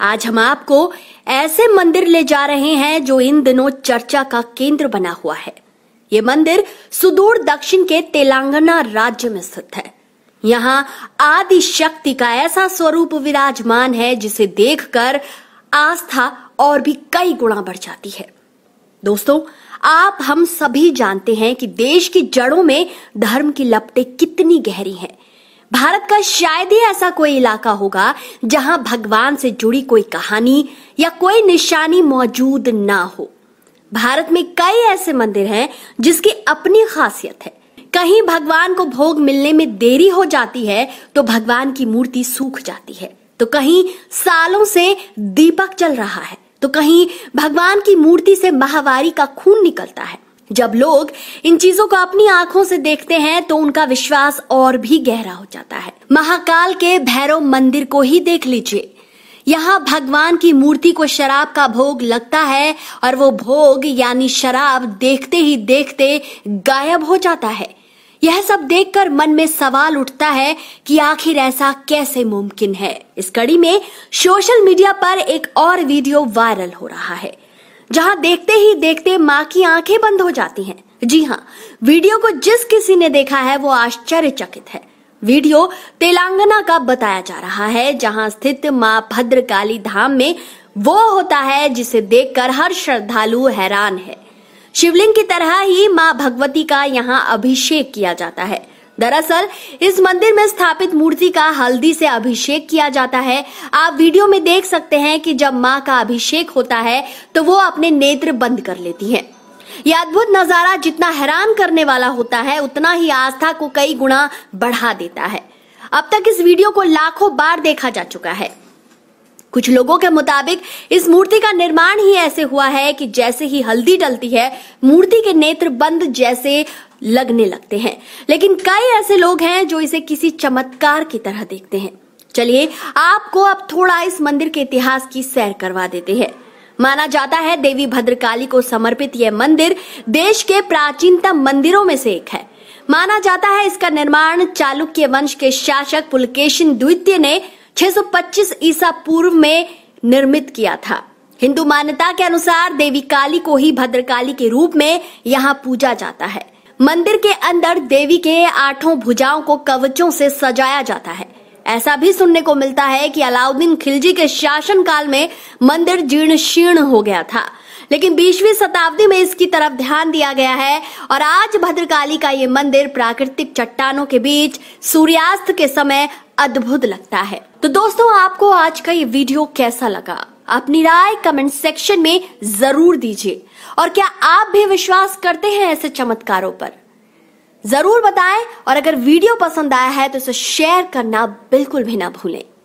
आज हम आपको ऐसे मंदिर ले जा रहे हैं जो इन दिनों चर्चा का केंद्र बना हुआ है ये मंदिर सुदूर दक्षिण के तेलंगाना राज्य में स्थित है यहाँ आदि शक्ति का ऐसा स्वरूप विराजमान है जिसे देखकर आस्था और भी कई गुणा बढ़ जाती है दोस्तों आप हम सभी जानते हैं कि देश की जड़ों में धर्म की लपटें कितनी गहरी हैं भारत का शायद ही ऐसा कोई इलाका होगा जहां भगवान से जुड़ी कोई कहानी या कोई निशानी मौजूद ना हो भारत में कई ऐसे मंदिर हैं जिसकी अपनी खासियत है कहीं भगवान को भोग मिलने में देरी हो जाती है तो भगवान की मूर्ति सूख जाती है तो कहीं सालों से दीपक चल रहा है तो कहीं भगवान की मूर्ति से महावारी का खून निकलता है जब लोग इन चीजों को अपनी आंखों से देखते हैं तो उनका विश्वास और भी गहरा हो जाता है महाकाल के भैरव मंदिर को ही देख लीजिए यहाँ भगवान की मूर्ति को शराब का भोग लगता है और वो भोग यानी शराब देखते ही देखते गायब हो जाता है यह सब देखकर मन में सवाल उठता है कि आखिर ऐसा कैसे मुमकिन है इस कड़ी में सोशल मीडिया पर एक और वीडियो वायरल हो रहा है जहां देखते ही देखते माँ की आंखें बंद हो जाती हैं जी हाँ वीडियो को जिस किसी ने देखा है वो आश्चर्यचकित है वीडियो तेलंगाना का बताया जा रहा है जहां स्थित माँ भद्रकाली धाम में वो होता है जिसे देखकर हर श्रद्धालु हैरान है शिवलिंग की तरह ही माँ भगवती का यहाँ अभिषेक किया जाता है दरअसल इस मंदिर में स्थापित मूर्ति का हल्दी से अभिषेक किया जाता है आप वीडियो में देख सकते हैं कि जब माँ का अभिषेक होता है तो वो अपने नेत्र बंद कर लेती है यह अद्भुत नजारा जितना हैरान करने वाला होता है उतना ही आस्था को कई गुना बढ़ा देता है अब तक इस वीडियो को लाखों बार देखा जा चुका है कुछ लोगों के मुताबिक इस मूर्ति का निर्माण ही ऐसे हुआ है कि जैसे ही हल्दी डलती है मूर्ति के नेत्र बंद जैसे लगने लगते हैं लेकिन कई ऐसे लोग हैं जो इसे किसी चमत्कार की तरह देखते हैं चलिए आपको अब थोड़ा इस मंदिर के इतिहास की सैर करवा देते हैं माना जाता है देवी भद्रकाली को समर्पित यह मंदिर देश के प्राचीनतम मंदिरों में से एक है माना जाता है इसका निर्माण चालुक्य वंश के शासक पुलकेशन द्वितीय ने 625 ईसा पूर्व में निर्मित किया था हिंदू मान्यता के अनुसार देवी काली को ही भद्रकाली के रूप में यहाँ पूजा जाता है मंदिर के अंदर देवी के आठों भुजाओं को कवचों से सजाया जाता है ऐसा भी सुनने को मिलता है कि अलाउद्दीन खिलजी के शासन काल में मंदिर जीर्ण शीर्ण हो गया था लेकिन बीसवीं शताब्दी में इसकी तरफ ध्यान दिया गया है और आज भद्रकाली का ये मंदिर प्राकृतिक चट्टानों के बीच सूर्यास्त के समय अद्भुत लगता है तो दोस्तों आपको आज का ये वीडियो कैसा लगा अपनी राय कमेंट सेक्शन में जरूर दीजिए और क्या आप भी विश्वास करते हैं ऐसे चमत्कारों पर जरूर बताएं और अगर वीडियो पसंद आया है तो इसे शेयर करना बिल्कुल भी ना भूलें